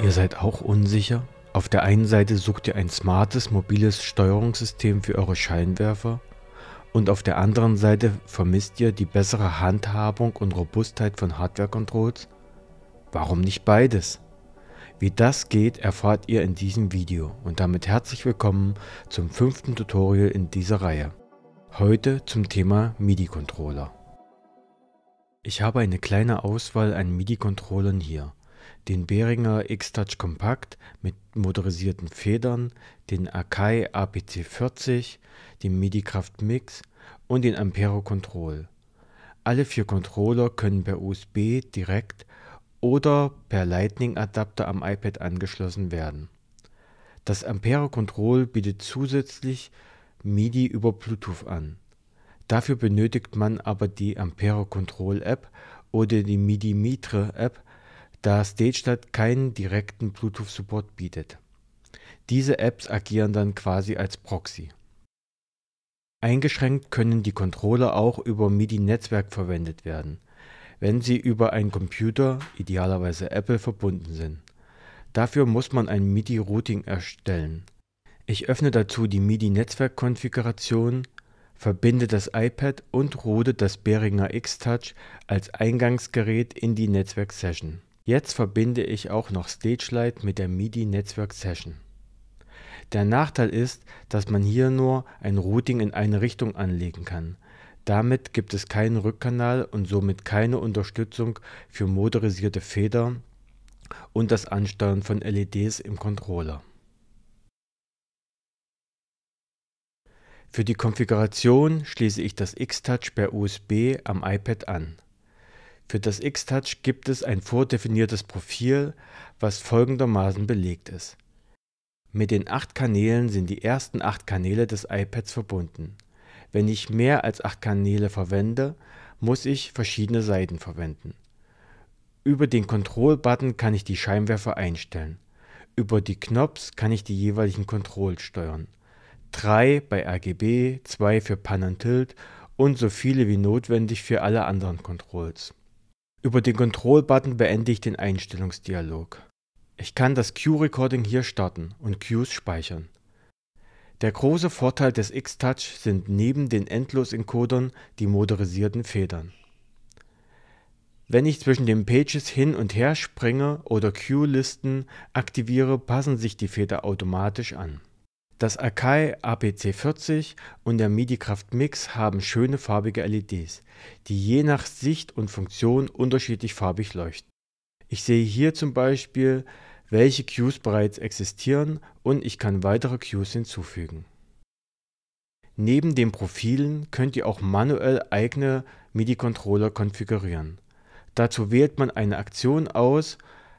Ihr seid auch unsicher? Auf der einen Seite sucht ihr ein smartes, mobiles Steuerungssystem für eure Scheinwerfer und auf der anderen Seite vermisst ihr die bessere Handhabung und Robustheit von Hardware-Controls? Warum nicht beides? Wie das geht, erfahrt ihr in diesem Video und damit herzlich willkommen zum fünften Tutorial in dieser Reihe. Heute zum Thema MIDI-Controller. Ich habe eine kleine Auswahl an MIDI-Controllern hier den Behringer X-Touch Compact mit motorisierten Federn, den Akai APC40, den MIDI-Kraft Mix und den Ampero Control. Alle vier Controller können per USB direkt oder per Lightning-Adapter am iPad angeschlossen werden. Das Ampero Control bietet zusätzlich MIDI über Bluetooth an. Dafür benötigt man aber die Ampero Control App oder die MIDI Mitre App da StageNet keinen direkten Bluetooth-Support bietet. Diese Apps agieren dann quasi als Proxy. Eingeschränkt können die Controller auch über MIDI-Netzwerk verwendet werden, wenn sie über einen Computer, idealerweise Apple, verbunden sind. Dafür muss man ein MIDI-Routing erstellen. Ich öffne dazu die midi netzwerk konfiguration verbinde das iPad und route das Behringer X-Touch als Eingangsgerät in die Netzwerksession. Jetzt verbinde ich auch noch StageLight mit der MIDI Netzwerk Session. Der Nachteil ist, dass man hier nur ein Routing in eine Richtung anlegen kann. Damit gibt es keinen Rückkanal und somit keine Unterstützung für motorisierte Feder und das Ansteuern von LEDs im Controller. Für die Konfiguration schließe ich das X-Touch per USB am iPad an. Für das X-Touch gibt es ein vordefiniertes Profil, was folgendermaßen belegt ist. Mit den acht Kanälen sind die ersten acht Kanäle des iPads verbunden. Wenn ich mehr als acht Kanäle verwende, muss ich verschiedene Seiten verwenden. Über den Control-Button kann ich die Scheinwerfer einstellen. Über die Knops kann ich die jeweiligen Controls steuern. 3 bei RGB, 2 für Pan und Tilt und so viele wie notwendig für alle anderen Controls. Über den Control-Button beende ich den Einstellungsdialog. Ich kann das Q-Recording hier starten und Qs speichern. Der große Vorteil des X-Touch sind neben den Endlos-Encodern die motorisierten Federn. Wenn ich zwischen den Pages hin und her springe oder q listen aktiviere, passen sich die Feder automatisch an. Das Akai APC40 und der MIDI-Kraft Mix haben schöne farbige LEDs, die je nach Sicht und Funktion unterschiedlich farbig leuchten. Ich sehe hier zum Beispiel, welche Cues bereits existieren und ich kann weitere Cues hinzufügen. Neben den Profilen könnt ihr auch manuell eigene MIDI-Controller konfigurieren. Dazu wählt man eine Aktion aus,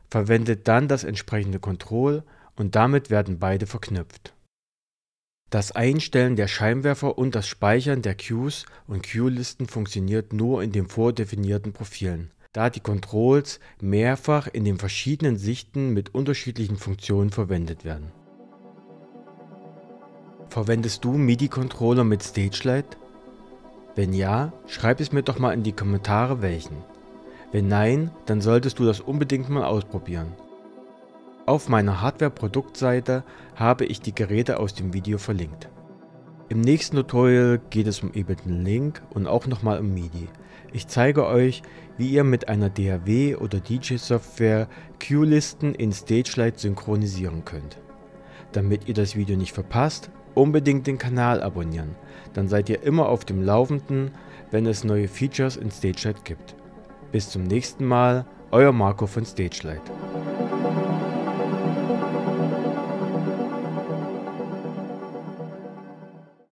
verwendet dann das entsprechende Control und damit werden beide verknüpft. Das Einstellen der Scheinwerfer und das Speichern der Queues und queue listen funktioniert nur in den vordefinierten Profilen, da die Controls mehrfach in den verschiedenen Sichten mit unterschiedlichen Funktionen verwendet werden. Verwendest du MIDI-Controller mit Stagelight? Wenn ja, schreib es mir doch mal in die Kommentare welchen. Wenn nein, dann solltest du das unbedingt mal ausprobieren. Auf meiner Hardware-Produktseite habe ich die Geräte aus dem Video verlinkt. Im nächsten Tutorial geht es um Ableton Link und auch nochmal um MIDI. Ich zeige euch, wie ihr mit einer DHW oder DJ-Software Cue-Listen in StageLight synchronisieren könnt. Damit ihr das Video nicht verpasst, unbedingt den Kanal abonnieren, dann seid ihr immer auf dem Laufenden, wenn es neue Features in StageLight gibt. Bis zum nächsten Mal, euer Marco von StageLight.